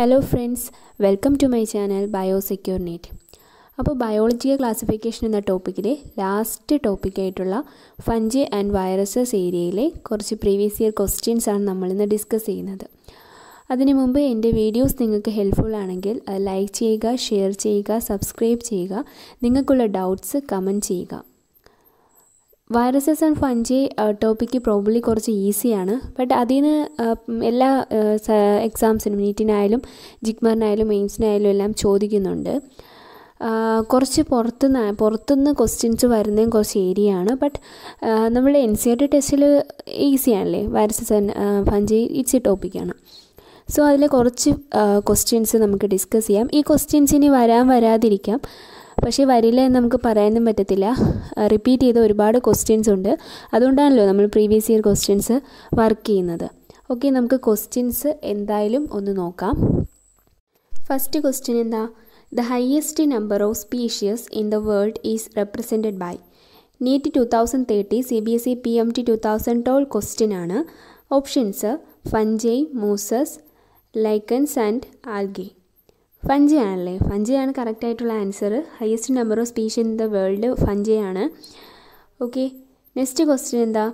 Hello friends welcome to my channel Bio Secure NEET അപ്പോൾ biological classification എന്ന ടോപ്പിക്കിലെ last ടോപ്പിക്കായിട്ടുള്ള ഫഞ്ച് ആൻഡ് വൈറസസ് ഏരിയയിലെ കുറച്ച് പ്രീവിയസ് ഇയർ ക്വസ്റ്റ്യൻസ് ആണ് നമ്മളിന്ന് ഡിസ്കസ് ചെയ്യുന്നത് അതിനു മുമ്പ് എൻ്റെ വീഡിയോസ് നിങ്ങൾക്ക് ഹെൽപ്ഫുൾ ആണെങ്കിൽ ലൈക്ക് ചെയ്യുക ഷെയർ ചെയ്യുക സബ്സ്ക്രൈബ് ചെയ്യുക നിങ്ങൾക്കുള്ള ഡൗട്ട്സ് കമൻറ്റ് ചെയ്യുക viruses and fungi topic probably കുറച്ച് ഈസിയാണ് ബട്ട് നിന്ന് എല്ലാ എക്സാംസിനും uh, നീറ്റിനായാലും ജിഗ്മറിനായാലും മെയിൻസിനായാലും എല്ലാം ചോദിക്കുന്നുണ്ട് കുറച്ച് പുറത്തുനിന്ന് പുറത്തുനിന്ന് ക്വസ്റ്റ്യൻസ് വരുന്നതും കുറച്ച് ഏരിയ ആണ് ബട്ട് നമ്മുടെ എൻ സി ആർ ടി ടെസ്റ്റിൽ ഈസിയാണല്ലേ viruses and fungi it's a ടോപ്പിക്കാണ് സോ അതിൽ കുറച്ച് ക്വസ്റ്റ്യൻസ് നമുക്ക് ഡിസ്കസ് ചെയ്യാം ഈ ക്വസ്റ്റ്യൻസ് ഇനി വരാൻ വരാതിരിക്കാം പക്ഷേ വരില്ല എന്ന് നമുക്ക് പറയാനും പറ്റത്തില്ല റിപ്പീറ്റ് ചെയ്ത ഒരുപാട് ക്വസ്റ്റ്യൻസ് ഉണ്ട് അതുകൊണ്ടാണല്ലോ നമ്മൾ പ്രീവിയസ് ഇയർ ക്വസ്റ്റ്യൻസ് വർക്ക് ചെയ്യുന്നത് ഓക്കെ നമുക്ക് ക്വസ്റ്റ്യൻസ് എന്തായാലും ഒന്ന് നോക്കാം ഫസ്റ്റ് ക്വസ്റ്റ്യൻ എന്താ the highest number of species in the world is represented by NEET two thousand thirty C B S E P M T two thousand twelve question ആണ് options fungi mosses lichens and algae fungi fungi ആണ് correct ആയിട്ടുള്ള answer highest number of species in the world fungi ആണ് okay next question എന്താ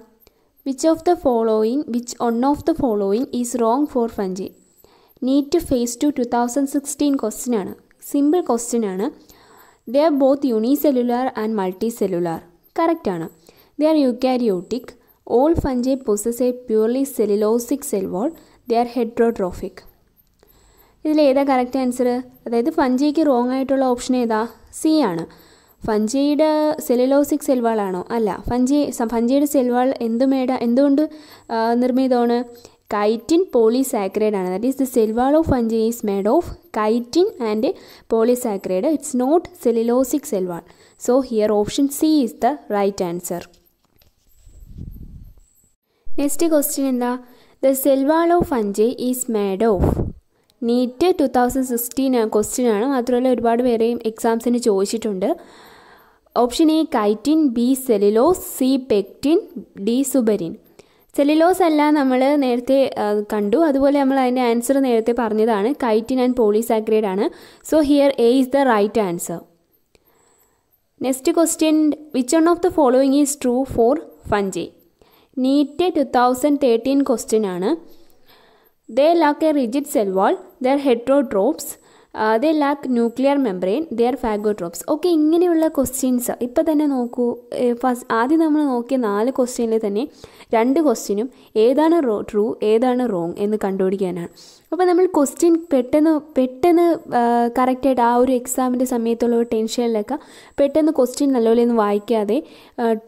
which of the following which one of the following is wrong for fungi NEET phase two two thousand sixteen question ആണ് simple question ആണ് they are both unicellular and multicellular ആണ് they are eukaryotic all fungi possess a purely cellulosic cell wall they are heterotrophic ഏതാ correct answer അതായത് ഫഞ്ചിക്ക് wrong ആയിട്ടുള്ള option ഏതാ C ആണ് ഫഞ്ചിയുടെ സെലിലോസിക് സെൽവാളാണോ അല്ല ഫഞ്ചി ഫഞ്ചിയുടെ സെൽവാൾ മേട എന്തുകൊണ്ട് നിർമ്മിതമാണ് കൈറ്റിൻ പോളിസാക്രേഡ് ആണ് that is the cell wall of fungi is made of chitin and polysaccharide it's not cellulosic cell wall so here option C is the right answer next question എന്താ the cell wall of fungi is made of NEET two thousand sixteen ക്വസ്റ്റ്യനാണ് മാത്രമല്ല ഒരുപാട് പേരെയും എക്സാംസിന് ചോദിച്ചിട്ടുണ്ട് option A chitin B cellulose C pectin D suberin cellulose അല്ല നമ്മൾ നേരത്തെ കണ്ടു അതുപോലെ നമ്മൾ അതിൻ്റെ ആൻസർ നേരത്തെ പറഞ്ഞതാണ് കൈറ്റിൻ ആൻഡ് പോളിസാക്രേഡ് ആണ് so here A is the right answer next question which one of the following is true for fungi NEET two thousand thirteen question ആണ് They lack a rigid cell wall, uh, they are heterotrophs, അതേ lack nuclear membrane they're phagotrophs okay ഇങ്ങനെയുള്ള questions ഇപ്പം തന്നെ നോക്കൂ first ആദ്യം നമ്മൾ നോക്കിയ നാല് ക്വസ്റ്റ്യനിൽ തന്നെ രണ്ട് ക്വസ്റ്റ്യനും ഏതാണ് ട്രൂ ഏതാണ് റോങ് എന്ന് കണ്ടുപിടിക്കാനാണ് അപ്പോൾ നമ്മൾ ക്വസ്റ്റ്യൻ പെട്ടെന്ന് പെട്ടെന്ന് കറക്റ്റായിട്ട് ആ ഒരു എക്സാമിൻ്റെ സമയത്തുള്ള ഒരു ടെൻഷനിലൊക്കെ പെട്ടെന്ന് ക്വസ്റ്റ്യൻ നല്ലപോലെ ഒന്ന് വായിക്കാതെ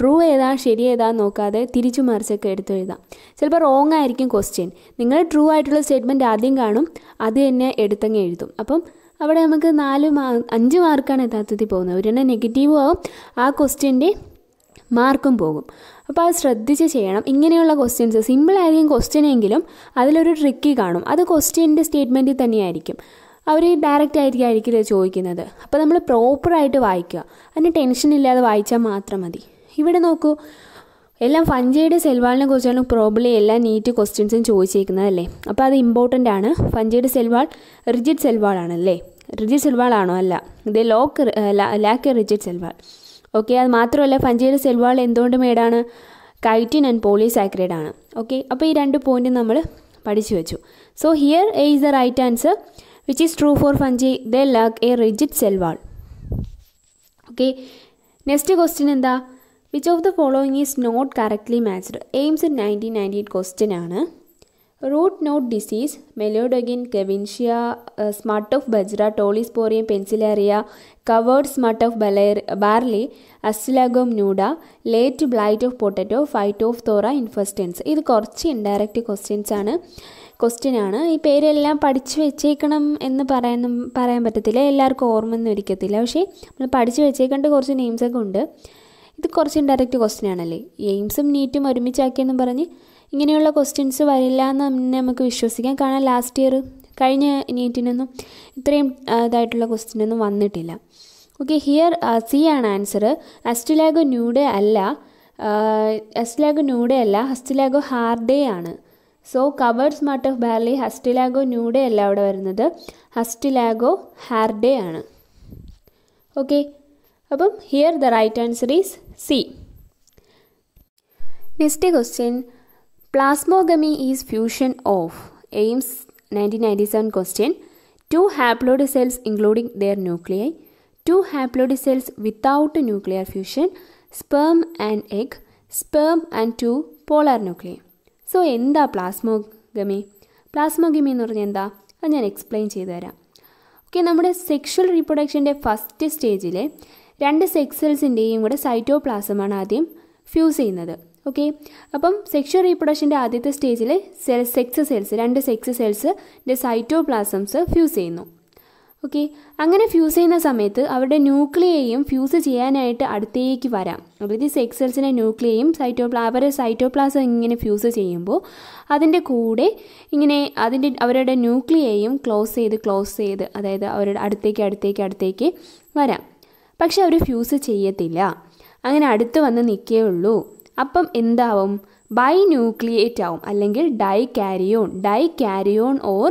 ട്രൂ ഏതാ ശരി ഏതാ നോക്കാതെ തിരിച്ചു മറിച്ചൊക്കെ എടുത്ത് എഴുതാം ചിലപ്പോൾ റോങ് ആയിരിക്കും ക്വസ്റ്റ്യൻ നിങ്ങൾ ട്രൂ ആയിട്ടുള്ള സ്റ്റേറ്റ്മെൻറ്റ് ആദ്യം കാണും അത് തന്നെ എടുത്തങ്ങ് എഴുതും അപ്പം അവിടെ നമുക്ക് നാല് മാ അഞ്ച് മാർക്കാണ് യഥാർത്ഥത്തിൽ പോകുന്നത് ഒരെണ്ണം നെഗറ്റീവ് ആവും ആ ക്വസ്റ്റ്യൻ്റെ മാർക്കും പോകും അപ്പോൾ അത് ശ്രദ്ധിച്ച് ചെയ്യണം ഇങ്ങനെയുള്ള ക്വസ്റ്റ്യൻസ് സിമ്പിളായിരിക്കും ക്വസ്റ്റ്യനെങ്കിലും അതിലൊരു ട്രിക്കി കാണും അത് ക്വസ്റ്റ്യൻ്റെ സ്റ്റേറ്റ്മെൻറ്റിൽ തന്നെയായിരിക്കും അവർ ഡയറക്റ്റ് ആയിരിക്കും ആയിരിക്കില്ല ചോദിക്കുന്നത് അപ്പോൾ നമ്മൾ പ്രോപ്പറായിട്ട് വായിക്കുക അതിന് ടെൻഷൻ ഇല്ലാതെ വായിച്ചാൽ മാത്രം മതി ഇവിടെ നോക്കൂ എല്ലാം ഫഞ്ചയുടെ സെൽവാളിനെ കുറിച്ചാണ് പ്രോബ്ലി എല്ലാ നീറ്റ് ക്വസ്റ്റ്യൻസും ചോദിച്ചേക്കുന്നതല്ലേ അപ്പോൾ അത് ഇമ്പോർട്ടൻ്റ് ആണ് ഫഞ്ചയുടെ സെൽവാൾ റിജിഡ് സെൽവാളാണല്ലേ ആണല്ലേ റിജിഡ് സെൽവാൾ ആണോ അല്ല ഇത് lock lack rigid cell wall okay അത് മാത്രമല്ല ഫഞ്ചിയുടെ സെൽവാൾ എന്തുകൊണ്ടും ഏടാണ് കൈറ്റിൻ ആൻഡ് പോളിസാക്രൈഡ് ആണ് ഓക്കെ അപ്പോൾ ഈ രണ്ട് പോയിന്റ് നമ്മൾ പഠിച്ചു വെച്ചു so here A is the right answer which is true for fungi they lack a rigid cell wall okay next question എന്താ which of the following is not correctly matched AIIMS in nineteen ninety eight question ആണ് root knot disease Meloidogyne കെവിൻഷ്യ smut of bajra Tolyposporium penicillariae covered smut of ബലേർ barley Ustilago nuda late blight of potato Phytophthora infestans ഇത് കുറച്ച് indirect questions ആണ് question ആണ് ഈ പേരെല്ലാം പഠിച്ചു വെച്ചേക്കണം എന്ന് പറയുന്ന പറയാൻ പറ്റത്തില്ല എല്ലാവർക്കും ഓർമ്മയൊന്നും ഇരിക്കത്തില്ല പക്ഷേ നമ്മൾ പഠിച്ചു വെച്ചേക്കേണ്ട കുറച്ച് നെയിംസൊക്കെ ഉണ്ട് ഇത് കുറച്ച് ഇൻഡയറക്റ്റ് ക്വസ്റ്റ്യൻ ആണല്ലേ എയിംസും നീറ്റും ഒരുമിച്ചാക്കിയെന്നും പറഞ്ഞ് ഇങ്ങനെയുള്ള ക്വസ്റ്റ്യൻസ് വരില്ല എന്ന് തന്നെ നമുക്ക് വിശ്വസിക്കാം കാരണം ലാസ്റ്റ് ഇയർ കഴിഞ്ഞ നീറ്റിനൊന്നും ഇത്രയും ഇതായിട്ടുള്ള ക്വസ്റ്റ്യനൊന്നും വന്നിട്ടില്ല ഓക്കെ ഹിയർ സി ആണ് ആൻസർ അസ്റ്റിലാഗോ ന്യൂഡേ അല്ല അസ്റ്റിലാഗോ ന്യൂഡേ അല്ല ഹസ്റ്റിലാഗോ ഹാർഡേ ആണ് സോ കവേഴ്സ് മാർട്ട് ഓഫ് ബാർലി ഹസ്റ്റിലാഗോ ന്യൂഡേ അല്ല അവിടെ വരുന്നത് ഹസ്റ്റിലാഗോ ഹാർഡേ ആണ് ഓക്കെ അപ്പം here the right answer is C next question plasmogamy is fusion of AIIMS nineteen ninety seven question two haploid cells including their nuclei two haploid cells without nuclear fusion sperm and egg sperm and two polar nuclei so എന്താ plasmogamy plasmogamy എന്ന് പറഞ്ഞാൽ എന്താ അത് ഞാൻ explain ചെയ്തു തരാം okay നമ്മുടെ sexual റീപ്രൊഡക്ഷൻ്റെ first സ്റ്റേജിൽ രണ്ട് സെക്സ് സെൽസിൻ്റെയും കൂടെ സൈറ്റോപ്ലാസമാണ് ആദ്യം ഫ്യൂസ് ചെയ്യുന്നത് ഓക്കെ അപ്പം സെക്ഷൽ റീപ്രൊഡക്ഷൻ്റെ ആദ്യത്തെ സ്റ്റേജിൽ സെക്സ് സെൽസ് രണ്ട് സെക്സ് സെൽസിൻ്റെ സൈറ്റോപ്ലാസംസ് ഫ്യൂസ് ചെയ്യുന്നു ഓക്കെ അങ്ങനെ ഫ്യൂസ് ചെയ്യുന്ന സമയത്ത് അവരുടെ ന്യൂക്ലിയയും ഫ്യൂസ് ചെയ്യാനായിട്ട് അടുത്തേക്ക് വരാം അതായത് സെക്സ് സെൽസിൻ്റെ ന്യൂക്ലിയയും സൈറ്റോപ്ലാ അവരുടെ സൈറ്റോപ്ലാസം ഇങ്ങനെ ഫ്യൂസ് ചെയ്യുമ്പോൾ അതിൻ്റെ കൂടെ ഇങ്ങനെ അതിൻ്റെ അവരുടെ ന്യൂക്ലിയയും ക്ലോസ് ചെയ്ത് ക്ലോസ് ചെയ്ത് അതായത് അവരുടെ അടുത്തേക്ക് അടുത്തേക്ക് അടുത്തേക്ക് വരാം പക്ഷെ അവർ ഫ്യൂസ് ചെയ്യത്തില്ല അങ്ങനെ അടുത്ത് വന്ന് നിൽക്കേ ഉള്ളൂ അപ്പം എന്താവും ബൈ ന്യൂക്ലിയേറ്റ് ആവും അല്ലെങ്കിൽ dikaryon dikaryon or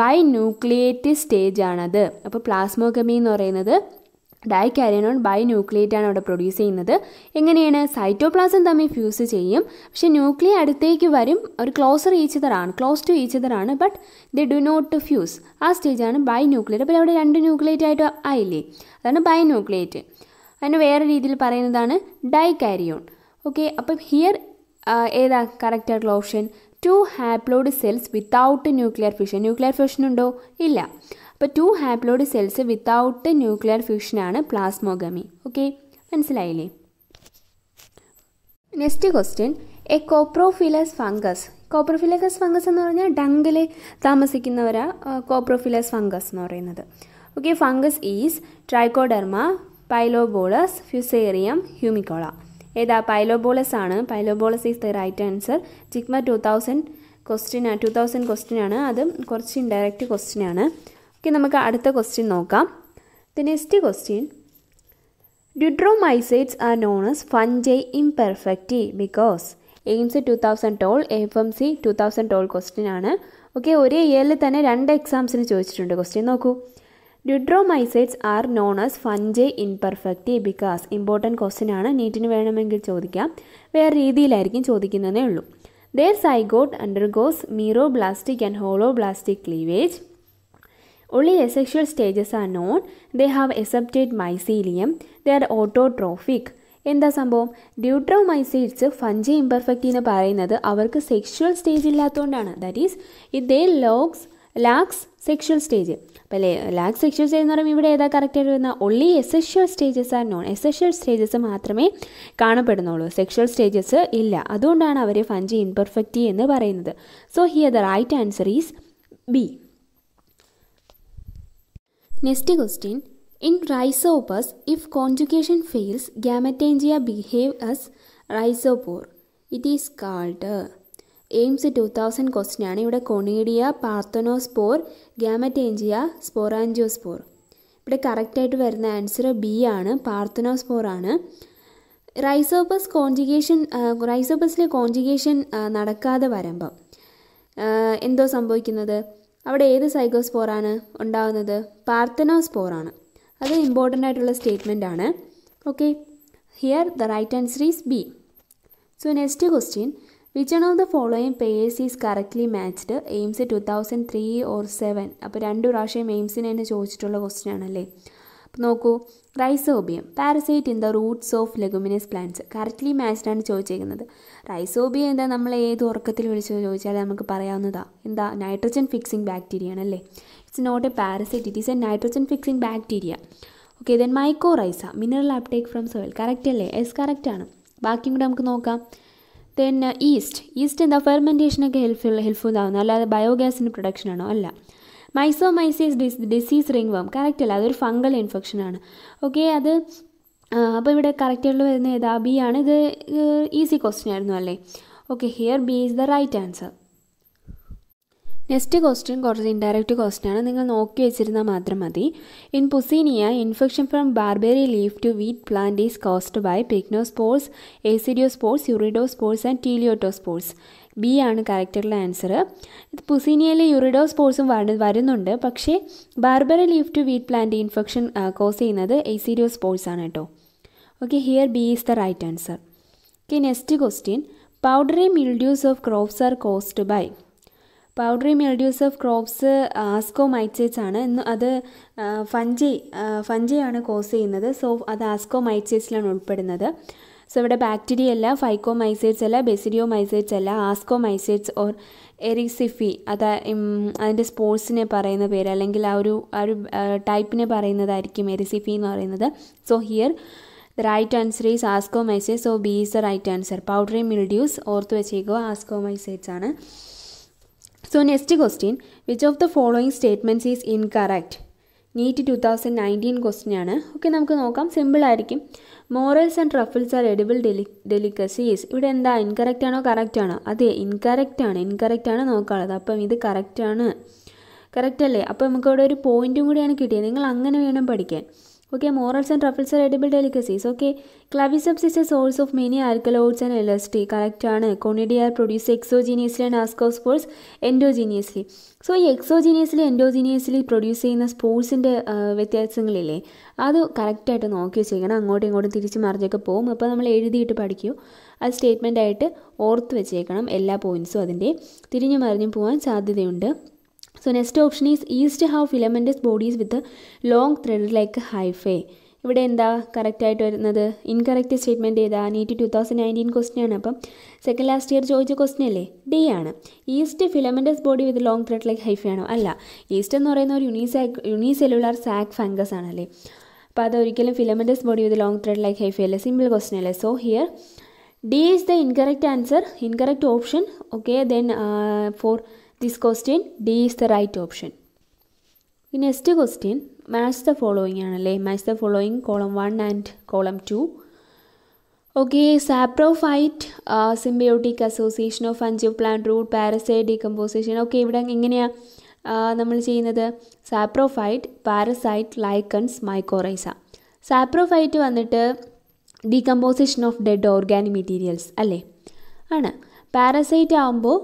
binucleate stage ആണത് അപ്പോൾ പ്ലാസ്മോഗമി എന്ന് പറയുന്നത് ഡൈ കാരിയോൺ ബൈ ന്യൂക്ലിയേറ്റ് ആണ് അവിടെ പ്രൊഡ്യൂസ് ചെയ്യുന്നത് എങ്ങനെയാണ് സൈറ്റോപ്ലാസം തമ്മിൽ ഫ്യൂസ് ചെയ്യും പക്ഷേ ന്യൂക്ലിയ അടുത്തേക്ക് വരും ഒരു ക്ലോസർ ഈച്ചതറാണ് ക്ലോസ് ടു ഈച്ചതറാണ് but they do not fuse ആ സ്റ്റേജാണ് ബൈ ന്യൂക്ലിയേറ്റ് അപ്പോൾ അവിടെ രണ്ട് ന്യൂക്ലിയേറ്റ് ആയിട്ട് ആയില്ലേ അതാണ് ബൈ ന്യൂക്ലിയേറ്റ് അതിന് വേറെ രീതിയിൽ പറയുന്നതാണ് ഡൈ കാരിയോൺ ഓക്കെ അപ്പം ഹിയർ uh, ഏതാ കറക്റ്റായിട്ടുള്ള option two haploid cells without nuclear fusion nuclear fusion ഉണ്ടോ ഇല്ല അപ്പോൾ two haploid cells without nuclear ഫ്യൂഷനാണ് പ്ലാസ്മോഗമി ഓക്കെ മനസ്സിലായില്ലേ next question a coprophilous fungus coprophilous fungus എന്ന് പറഞ്ഞാൽ ഡങ്കിൽ താമസിക്കുന്നവരാ കോപ്രോഫിലസ് uh, ഫംഗസ് എന്ന് പറയുന്നത് okay fungus is Trichoderma Pilobolus Fusarium Humicola ഏതാ പൈലോബോളസ് ആണ് Pilobolus is the right answer ചിക്മ two thousand question two thousand question ആണ് അത് കുറച്ച് ഇൻഡയറക്റ്റ് ക്വസ്റ്റ്യൻ ആണ് ഓക്കെ നമുക്ക് അടുത്ത ക്വസ്റ്റ്യൻ നോക്കാം the next question Deuteromycetes are known as fungi imperfecti because AIIMS two thousand ടോൾ F M C two thousand ടോൾ ക്വസ്റ്റ്യൻ ആണ് ഓക്കെ ഒരേ ഇയറിൽ തന്നെ രണ്ട് എക്സാംസിന് ചോദിച്ചിട്ടുണ്ട് ക്വസ്റ്റ്യൻ നോക്കൂ Deuteromycetes are known as fungi imperfect because important question ആണ് നീറ്റിന് വേണമെങ്കിൽ ചോദിക്കാം വേറെ രീതിയിലായിരിക്കും ചോദിക്കുന്നതേ ഉള്ളൂ their zygote undergoes meroblastic and holoblastic cleavage Only asexual stages are known they have accepted mycelium the are autotrophic എന്താ സംഭവം ഡ്യൂട്രോമൈസൈറ്റ്സ് ഫഞ്ചി ഇമ്പർഫെക്റ്റ് എന്ന് പറയുന്നത് അവർക്ക് സെക്ഷുവൽ സ്റ്റേജ് ഇല്ലാത്തതുകൊണ്ടാണ് that is it they lacks lacks sexual stage അപ്പോൾ അല്ലേ lakhs sexual stage എന്ന് പറയുമ്പോൾ ഇവിടെ ഏതാ കറക്റ്റ് ആയിട്ട് വരുന്ന only asexual stages are known asexual stages മാത്രമേ കാണപ്പെടുന്നുള്ളൂ സെക്ഷൽ സ്റ്റേജസ് ഇല്ല അതുകൊണ്ടാണ് അവർ ഫഞ്ചി ഇൻപെർഫെക്റ്റി എന്ന് പറയുന്നത് so here the right answer is B next question in Rhizopus if conjugation fails gametangia behave as rhizospore it is called AIIMS two thousand question ആണ് ഇവിടെ conidia പാർത്തനോസ്പോർ ഗ്യാമറ്റേഞ്ചിയ സ്പോറാൻജിയോസ്പോർ ഇവിടെ കറക്റ്റായിട്ട് വരുന്ന ആൻസർ ബി ആണ് പാർത്തനോസ്പോർ ആണ് റൈസോപ്പസ് കോൺജിഗേഷൻ റൈസോപ്പസിലെ കോൺജിഗേഷൻ നടക്കാതെ വരുമ്പം എന്തോ സംഭവിക്കുന്നത് അവിടെ ഏത് സൈഗോസ്പോറാണ് ഉണ്ടാകുന്നത് പാർത്തനോസ്പോറാണ് അത് ഇമ്പോർട്ടൻ്റ് ആയിട്ടുള്ള സ്റ്റേറ്റ്മെൻ്റ് ആണ് okay here the right answer is B so next question which one of the following pairs is correctly matched AIIMS two thousand three or seven അപ്പോൾ രണ്ട് പ്രാവശ്യം എയിംസിന് തന്നെ ചോദിച്ചിട്ടുള്ള ക്വസ്റ്റ്യൻ ആണല്ലേ അപ്പോൾ നോക്കൂ Rhizobium parasite in the roots of leguminous plants correctly ആണ് ചോദിച്ചേക്കുന്നത് റൈസോബിയം എന്താ നമ്മൾ ഏത് ഉറക്കത്തിൽ വിളിച്ച് ചോദിച്ചാൽ നമുക്ക് പറയാവുന്നതാണ് എന്താ നൈട്രജൻ ഫിക്സിംഗ് ബാക്ടീരിയ ആണല്ലേ it's not a parasite it is a nitrogen fixing bacteria okay then mycorrhiza mineral uptake from soil correct അല്ലേ എസ് കറക്റ്റ് ആണ് ബാക്കിയും കൂടെ നമുക്ക് നോക്കാം ദെൻ ഈസ്റ്റ് ഈസ്റ്റ് എന്താ ഫെർമെൻറ്റേഷനൊക്കെ ഹെൽപ്പ് ഹെൽപ്ഫുൾ ആവുന്നു അല്ലാതെ ബയോഗ്യാസിൻ്റെ പ്രൊഡക്ഷൻ ആണോ അല്ല Myxomyces dis disease ringworm correct അല്ല അതൊരു ഫംഗൽ ഇൻഫെക്ഷൻ ആണ് ഓക്കെ അത് അപ്പോൾ ഇവിടെ കറക്റ്റായിട്ട് വരുന്ന ഏതാ ബി ആണ് ഇത് ഈസി ക്വസ്റ്റ്യൻ ആയിരുന്നു അല്ലേ okay here B is the right answer next question കുറച്ച് ഇൻഡയറക്റ്റ് ക്വസ്റ്റ്യൻ ആണ് നിങ്ങൾ നോക്കി വെച്ചിരുന്നാൽ മാത്രം മതി in Puccinia infection from barberry leaf to wheat plant is caused by spores uredospores and spores B ആണ് കറക്റ്റുള്ള ആൻസർ ഇത് സ്പോർട്സും യുറിഡോസ്പോർസും വരുന്നുണ്ട് പക്ഷേ barberry leaf to wheat plant infection cause ചെയ്യുന്നത് സ്പോർട്സ് ആണ് കേട്ടോ okay here B is the right answer okay next question powdery മിൽഡ്യൂസ് of crops are caused by powdery mildews of crops Ascomycetes ആണ് അത് ഫഞ്ചി ഫഞ്ചിയാണ് കോസ് ചെയ്യുന്നത് so അത് ആസ്കോമൈറ്റ്സേറ്റ്സിലാണ് ഉൾപ്പെടുന്നത് സോ ഇവിടെ ബാക്ടീരിയ അല്ല ഫൈക്കോമൈസേറ്റ്സ് അല്ല ബെസിഡിയോമൈസേറ്റ്സ് അല്ല ആസ്കോമൈസേറ്റ്സ് ഓർ എറിസിഫി അത് അതിൻ്റെ സ്പോർട്സിനെ പറയുന്ന പേര് അല്ലെങ്കിൽ ആ ഒരു ആ ഒരു ടൈപ്പിനെ പറയുന്നതായിരിക്കും എറിസിഫി എന്ന് പറയുന്നത് so here the right answer is Ascomycetes so B is the right answer powdery mildews ഓർത്ത് വെച്ചേക്കുക ആസ്കോമൈസേറ്റ്സ് ആണ് so next question which of the following statements is incorrect NEET two thousand nineteen ക്വസ്റ്റ്യനാണ് okay നമുക്ക് നോക്കാം simple ആയിരിക്കും morels and truffles are edible deli delicacies ഇവിടെ എന്താ incorrect ആണോ കറക്റ്റ് ആണോ അതെ ഇൻകറക്റ്റ് ആണ് ഇൻകറക്റ്റ് ആണ് നോക്കാനുള്ളത് അപ്പം ഇത് കറക്റ്റ് ആണ് കറക്റ്റ് അല്ലേ അപ്പോൾ നമുക്ക് ഇവിടെ ഒരു പോയിന്റും കൂടിയാണ് കിട്ടിയത് നിങ്ങൾ അങ്ങനെ വേണം പഠിക്കാൻ Okay, morals and truffles are delicacies delicacies. Okay, clavicebs എ സോഴ്സ് ഓഫ് of many alkaloids and LSD. Correct, conidae produce exogenously and ascospores endogenously so ഈ എക്സോജീനിയസ്ലി എൻഡോജീനിയസ്ലി പ്രൊഡ്യൂസ് ചെയ്യുന്ന സ്പോർട്സിൻ്റെ വ്യത്യാസങ്ങളില്ലേ അത് കറക്റ്റായിട്ട് നോക്കി വെച്ചേക്കണം അങ്ങോട്ടും ഇങ്ങോട്ടും തിരിച്ച് മറിഞ്ഞൊക്കെ പോകും അപ്പോൾ നമ്മൾ എഴുതിയിട്ട് പഠിക്കുമോ ആ സ്റ്റേറ്റ്മെൻ്റായിട്ട് ഓർത്ത് വെച്ചേക്കണം എല്ലാ പോയിൻസും അതിൻ്റെ തിരിഞ്ഞു മറിഞ്ഞു പോകാൻ സാധ്യതയുണ്ട് so next option is yeast have filamentous bodies with long thread like hyphae ഇവിടെ എന്താ കറക്റ്റായിട്ട് വരുന്നത് ഇൻകറക്റ്റ് സ്റ്റേറ്റ്മെൻറ്റ് ഏതാ NEET two thousand nineteen question ആണ് അപ്പം സെക്കൻഡ് ലാസ്റ്റ് ഇയർ ചോദിച്ച ക്വസ്റ്റ്യൻ അല്ലേ ഡേ ആണ് yeast filamentous body with long thread like hyphae ആണോ അല്ല ഈസ്റ്റ് എന്ന് പറയുന്ന ഒരു യുണീസാക് യുണീസെല്ലുലാർ സാക്ക് ഫംഗസ് ആണല്ലേ അപ്പോൾ അതൊരിക്കലും filamentous body with long thread like hyphae അല്ലേ സിമ്പിൾ ക്വസ്റ്റ്യൻ അല്ലേ so here D is the incorrect answer incorrect option okay then for this question D is the right option ഈ next question match the following ആണല്ലേ match the following column one and column two okay saprophyte symbiotic association of അഞ്ചു plant root parasite decomposition okay ഇവിടെ എങ്ങനെയാണ് നമ്മൾ ചെയ്യുന്നത് saprophyte parasite lichens mycorrhiza saprophyte വന്നിട്ട് decomposition of dead organic materials അല്ലേ ആണ് parasite ആകുമ്പോൾ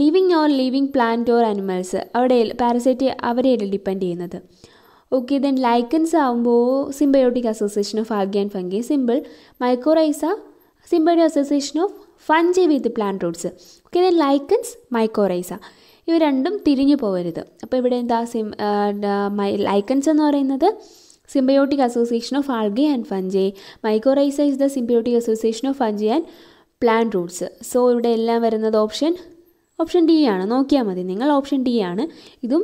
living or living plant or animals അവിടെ പാരസൈറ്റ് അവരെയല്ലേ ഡിപ്പെൻഡ് ചെയ്യുന്നത് ഓക്കെ ദെൻ ലൈക്കൻസ് ആകുമ്പോൾ symbiotic association of algae and fungi simple mycorrhiza symbiotic association of fungi with plant roots okay then lichens mycorrhiza ഇവ രണ്ടും തിരിഞ്ഞു പോകരുത് അപ്പോൾ ഇവിടെ എന്താ സിം ലൈക്കൻസ് എന്ന് പറയുന്നത് symbiotic association of algae and fungi mycorrhiza is the symbiotic association of fungi and plant roots so ഇവിടെ എല്ലാം വരുന്നത് ഓപ്ഷൻ ഓപ്ഷൻ ഡി ആണ് നോക്കിയാൽ മതി നിങ്ങൾ ഓപ്ഷൻ ഡി ആണ് ഇതും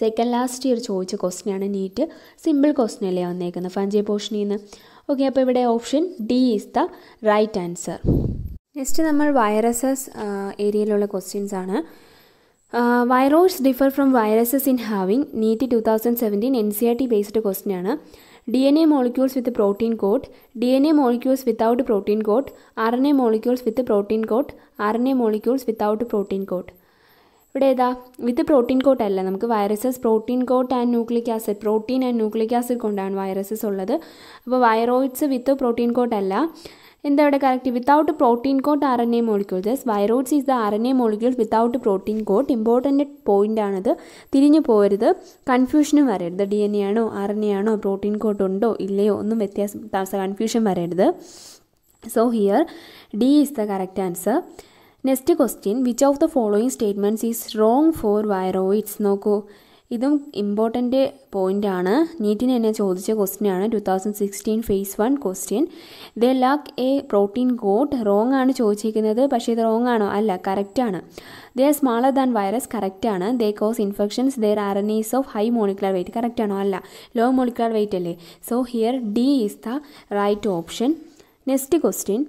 സെക്കൻഡ് ലാസ്റ്റ് ഇയർ ചോദിച്ച ക്വസ്റ്റിനാണ് നീറ്റ് സിമ്പിൾ ക്വസ്റ്റ്യൻ അല്ലേ വന്നേക്കുന്നത് ഫഞ്ചേ പോർഷനിൽ നിന്ന് ഓക്കെ അപ്പോൾ ഇവിടെ option D is the right answer next നമ്മൾ വൈറസസ് ഏരിയയിലുള്ള ക്വസ്റ്റ്യൻസ് ആണ് viroids differ from viruses in having NEET two thousand seventeen N C R T based question ആണ് D N A molecules with protein coat D N A molecules molecules protein coat R N A molecules with protein coat R N A molecules protein coat ഇവിടെ ഏതാ with protein coat അല്ല നമുക്ക് viruses protein coat and nucleic acid protein and nucleic acid കൊണ്ടാണ് viruses ഉള്ളത് അപ്പോൾ viroids with protein coat അല്ല എന്താ ഇവിടെ correct without protein coat R N A molecules yes viroids is the R N A molecules without protein coat important point ആണത് തിരിഞ്ഞു പോരുത് കൺഫ്യൂഷനും വരരുത് ഡി എൻ എ ആണോ ആർ എൻ എ ആണോ പ്രോട്ടീൻ കോട്ട് ഉണ്ടോ ഇല്ലയോ ഒന്നും വ്യത്യാസം കൺഫ്യൂഷൻ വരരുത് so here D is the correct answer next question which of the following statements is wrong for viroids നോക്കൂ ഇതും ഇമ്പോർട്ടൻ്റ് ആണ് നീറ്റിന് എന്നെ ചോദിച്ച ക്വസ്റ്റ്യനാണ് two thousand sixteen phase one question they lack a protein coat wrong ആണ് ചോദിച്ചിരിക്കുന്നത് പക്ഷേ ഇത് റോങ് ആണോ അല്ല കറക്റ്റാണ് they are smaller than virus കറക്റ്റാണ് they cause infections their R N is of high molecular weight കറക്റ്റാണോ അല്ല ലോ മോളിക്കുലർ വെയിറ്റ് അല്ലേ so here D is the right option next question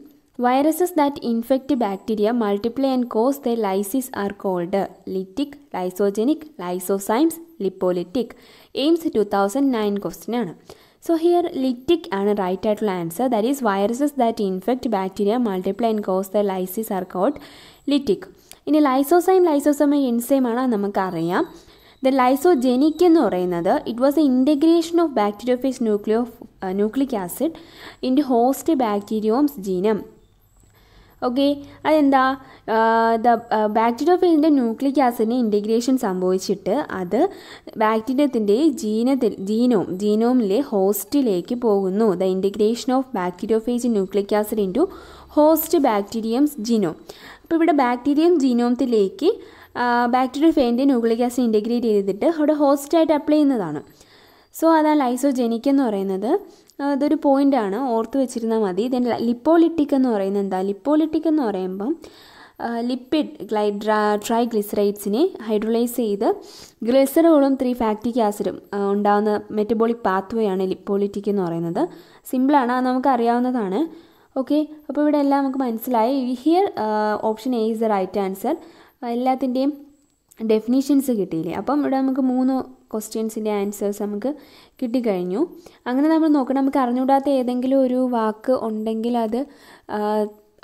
viruses that infect bacteria multiply and cause the lysis are called lytic lysogenic lysozymes lipolytic AIIMS two thousand nine question ആണ് so here lytic ആണ് right ആയിട്ടുള്ള answer that is viruses that infect bacteria multiply and cause the lysis are called lytic ഇനി lysozyme lysozyme ആണ് നമുക്കറിയാം the lysogenic എന്ന് പറയുന്നത് it was a integration of bacteriophage nucleo nucleic acid in host bacterium's genome okay അതെന്താ the ബാക്ടീരിയോഫേജിൻ്റെ nucleic ആസിഡിന് integration സംഭവിച്ചിട്ട് അത് ബാക്ടീരിയത്തിൻ്റെ ജീനത്തിൽ ജീനോം ജീനോമിലെ ഹോസ്റ്റിലേക്ക് പോകുന്നു the integration of bacteriophage nucleic acid into host bacterium's genome അപ്പോൾ ഇവിടെ ബാക്ടീരിയം ജീനോമത്തിലേക്ക് ബാക്ടീരിയോഫേജിൻ്റെ ന്യൂക്ലിക് ആസിഡ് ഇൻറ്റഗ്രേറ്റ് ചെയ്തിട്ട് അവിടെ ഹോസ്റ്റായിട്ട് അപ്ലൈ ചെയ്യുന്നതാണ് സോ അതാണ് ലൈസോജെനിക് എന്ന് പറയുന്നത് ഇതൊരു പോയിൻ്റാണ് ഓർത്ത് വെച്ചിരുന്നാൽ മതി ദെൻ ലിപ്പോലിറ്റിക് എന്ന് പറയുന്നത് എന്താ ലിപ്പോലിറ്റിക് എന്ന് പറയുമ്പം ലിപ്പിഡ് ഗ്ലൈഡ്രാ ട്രൈ ഗ്ലിസറൈഡ്സിനെ ഹൈഡ്രോലൈസ് ചെയ്ത് ഗ്ലിസറോളും ത്രീ ഫാക്റ്റിക് ആസിഡും ഉണ്ടാകുന്ന മെറ്റബോളിക് പാത്വേ ആണ് ലിപ്പോലിറ്റിക് എന്ന് പറയുന്നത് സിമ്പിളാണ് അത് അറിയാവുന്നതാണ് ഓക്കെ അപ്പോൾ ഇവിടെ എല്ലാം നമുക്ക് മനസ്സിലായി here option A is the right answer എല്ലാത്തിൻ്റെയും ഡെഫിനീഷൻസ് കിട്ടിയില്ലേ അപ്പം ഇവിടെ നമുക്ക് മൂന്ന് ക്വസ്റ്റ്യൻസിൻ്റെ ആൻസേഴ്സ് നമുക്ക് കിട്ടിക്കഴിഞ്ഞു അങ്ങനെ നമ്മൾ നോക്കണം നമുക്ക് അറിഞ്ഞുകൂടാത്ത ഏതെങ്കിലും ഒരു വാക്ക് ഉണ്ടെങ്കിൽ അത്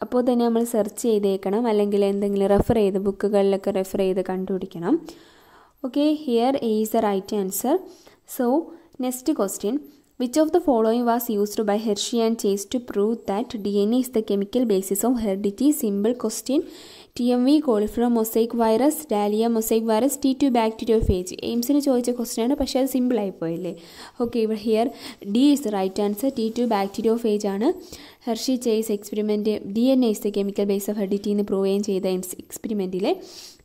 അപ്പോൾ തന്നെ നമ്മൾ സെർച്ച് ചെയ്തേക്കണം അല്ലെങ്കിൽ എന്തെങ്കിലും റെഫർ ചെയ്ത് ബുക്കുകളിലൊക്കെ റെഫർ ചെയ്ത് കണ്ടുപിടിക്കണം okay here is the right answer so next question which of the following was used by Hershey and Chase to prove that D N A is the chemical basis of heredity simple question T M V cauliflower mosaic virus dahlia mosaic virus T two bacteriophage എയിംസിന് ചോദിച്ച question പക്ഷേ അത് സിമ്പിളായി പോയില്ലേ okay ഇവിടെ here D is the right answer T two bacteriophage ആണ് Hershey Chase experiment D N A is the chemical base of heredity എന്ന് prove ചെയ്യുകയും ചെയ്ത എക്സ്പെരിമെൻറ്റിലെ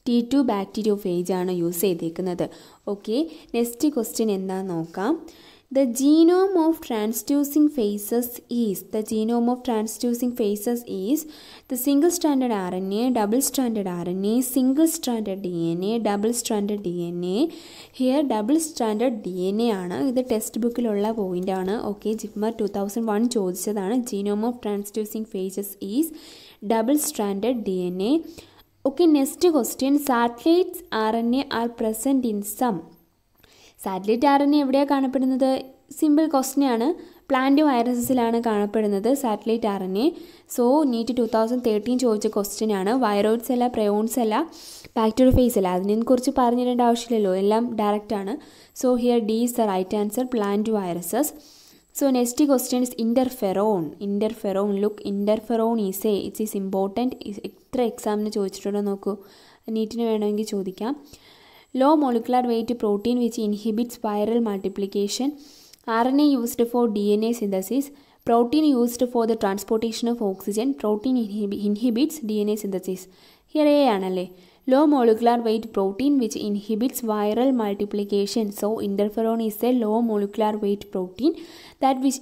ടി ടു ബാക്ടീരിയോ ഫേജ് ആണ് യൂസ് ചെയ്തേക്കുന്നത് ഓക്കെ നെക്സ്റ്റ് ക്വസ്റ്റ്യൻ എന്താണെന്ന് നോക്കാം the genome of transducing phages is the genome of transducing phages is the single standard R N A double standard R N A single standard D N A double standard D N A here double standard D N A ആണ് ഇത് text ബുക്കിലുള്ള point ആണ് okay JIPMER two thousand one ചോദിച്ചതാണ് genome of transducing phages is double standard D N A okay next question satellites R N A are present in some satellite R N എവിടെയാണ് കാണപ്പെടുന്നത് simple ക്വസ്റ്റിനാണ് plant വൈറസസിലാണ് കാണപ്പെടുന്നത് satellite R N A so NEET two thousand thirteen ചോദിച്ച ക്വസ്റ്റ്യനാണ് viroids അല്ല prions അല്ല ബാക്ടീരിയോഫേസ് അല്ല അതിനെക്കുറിച്ച് പറഞ്ഞിടേണ്ട ആവശ്യമില്ലല്ലോ എല്ലാം ഡയറക്റ്റ് ആണ് so here D is the right answer plant viruses so next question is interferon interferon look interferon is a it's is important ഇത്ര എക്സാമിന് ചോദിച്ചിട്ടുണ്ടോ നോക്കൂ നീറ്റിന് വേണമെങ്കിൽ ചോദിക്കാം low molecular weight protein which inhibits viral multiplication rna used for dna synthesis protein used for the transportation of oxygen protein inhibits dna synthesis here a anale low molecular weight protein which inhibits viral multiplication so interferon is a low molecular weight protein that which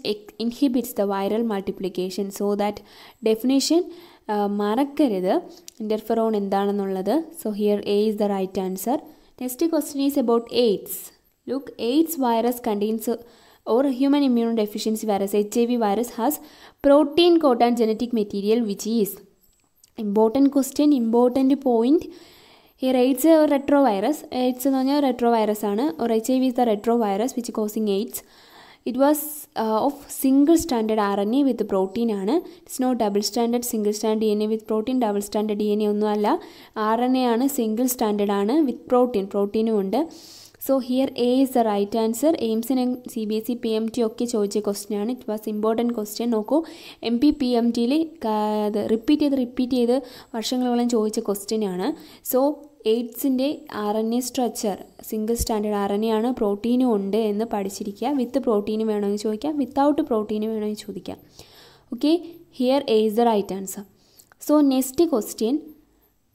inhibits the viral multiplication so that definition uh, marakkarathu interferon endanannulladu so here a is the right answer Next question is about AIDS. Look, AIDS virus contains or human immunodeficiency virus HIV virus has protein coated genetic material which is important question, important point. Here AIDS is a retrovirus. AIDS എന്ന് പറഞ്ഞാൽ retrovirus ആണ് or HIV is the retrovirus which is causing AIDS. It was of single standard R N A with protein ആണ് it's not double standard single standard D N A with protein double standard D N A ഒന്നും അല്ല R N A ആണ് single standard ആണ് with protein പ്രോട്ടീനും ഉണ്ട് so here A is the right answer എയിംസിന് C B S C P M T ഒക്കെ ചോദിച്ച question ആണ് ഇറ്റ് വാസ് ഇമ്പോർട്ടൻറ്റ് ക്വസ്റ്റ്യൻ നോക്കൂ എം പി പി എം ടിയിൽ റിപ്പീറ്റ് ചെയ്ത് റിപ്പീറ്റ് ചെയ്ത് വർഷങ്ങളോളം ചോദിച്ച ക്വസ്റ്റ്യൻ ആണ് സോ എയ്ഡ്സിൻ്റെ R N A structure single standard R N A ആണ് പ്രോട്ടീനും ഉണ്ട് എന്ന് പഠിച്ചിരിക്കുക വിത്ത് പ്രോട്ടീനും വേണമെന്ന് ചോദിക്കാം വിത്തൗട്ട് പ്രോട്ടീനും വേണമെന്ന് ചോദിക്കാം okay here is the right answer so next question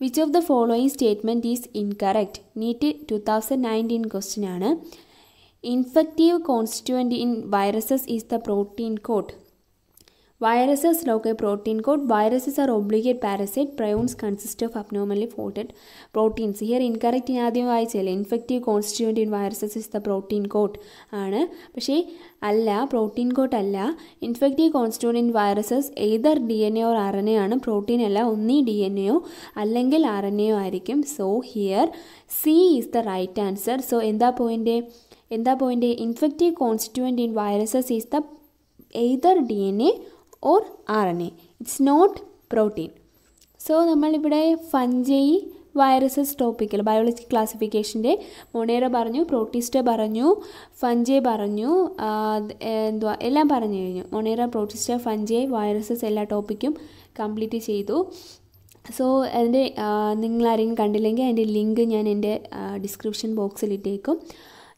which of the following statement is incorrect NEET two thousand nineteen question ആണ് infective constituent in viruses is the protein coat viruses ലോക്കെ protein code viruses are obligate parasite prions consist of of abnormally proteins here incorrect ഞാൻ ആദ്യം വായിച്ചല്ലേ infective constituent in viruses is the protein coat ആണ് പക്ഷേ അല്ല protein coat അല്ല infective constituent in viruses either D N A or R N A ആണ് protein അല്ല ഒന്നീ ഡി എൻ എയോ അല്ലെങ്കിൽ ആർ എൻ എയോ ആയിരിക്കും so here C is the right answer so എന്താ പോയിൻ്റ് എന്താ point infective constituent in viruses is the either D N A or R N A it's not protein so നമ്മളിവിടെ fungi viruses topical biology ക്ലാസിഫിക്കേഷൻ്റെ Monera പറഞ്ഞു Protista പറഞ്ഞു fungi പറഞ്ഞു എന്തുവാ എല്ലാം പറഞ്ഞു കഴിഞ്ഞു മൊണേറ പ്രോട്ടിസ്റ്റ ഫഞ്ചെ വൈറസസ് എല്ലാ ടോപ്പിക്കും കംപ്ലീറ്റ് ചെയ്തു സോ അതിൻ്റെ ആരെങ്കിലും കണ്ടില്ലെങ്കിൽ അതിൻ്റെ ലിങ്ക് ഞാൻ എൻ്റെ ഡിസ്ക്രിപ്ഷൻ ബോക്സിൽ ഇട്ടേക്കും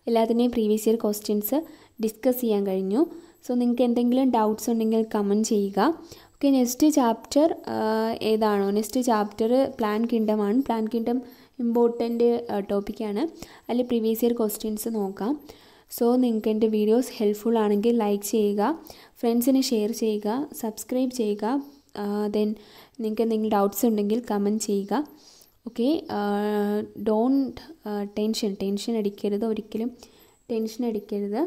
എല്ലാത്തിൻ്റെയും പ്രീവിയസ് ഇയർ ക്വസ്റ്റ്യൻസ് ഡിസ്കസ് ചെയ്യാൻ കഴിഞ്ഞു സോ നിങ്ങൾക്ക് എന്തെങ്കിലും ഡൗട്ട്സ് ഉണ്ടെങ്കിൽ കമൻറ്റ് ചെയ്യുക ഓക്കെ നെക്സ്റ്റ് ചാപ്റ്റർ ഏതാണോ നെക്സ്റ്റ് ചാപ്റ്റർ പ്ലാൻ ആണ് പ്ലാൻ കിങ്ഡം ഇമ്പോർട്ടൻ്റ് ടോപ്പിക്കാണ് അതിൽ പ്രീവിയസ് ഇയർ ക്വസ്റ്റ്യൻസ് നോക്കാം സോ നിങ്ങൾക്ക് എൻ്റെ വീഡിയോസ് ഹെൽപ്ഫുൾ ആണെങ്കിൽ ലൈക്ക് ചെയ്യുക ഫ്രണ്ട്സിന് ഷെയർ ചെയ്യുക സബ്സ്ക്രൈബ് ചെയ്യുക ദെൻ നിങ്ങൾക്ക് എന്തെങ്കിലും ഡൗട്ട്സ് ഉണ്ടെങ്കിൽ കമൻറ്റ് ചെയ്യുക ഓക്കെ ഡോണ്ട് ടെൻഷൻ ടെൻഷൻ അടിക്കരുത് ഒരിക്കലും ടെൻഷൻ അടിക്കരുത്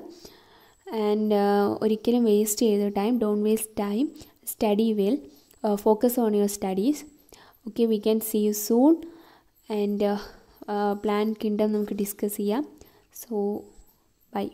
ആൻഡ് uh, ഒരിക്കലും വേസ്റ്റ് ചെയ്ത time don't waste time study will focus on your studies okay we can see you soon and plan kingdom നമുക്ക് ഡിസ്കസ് ചെയ്യാം സോ ബൈ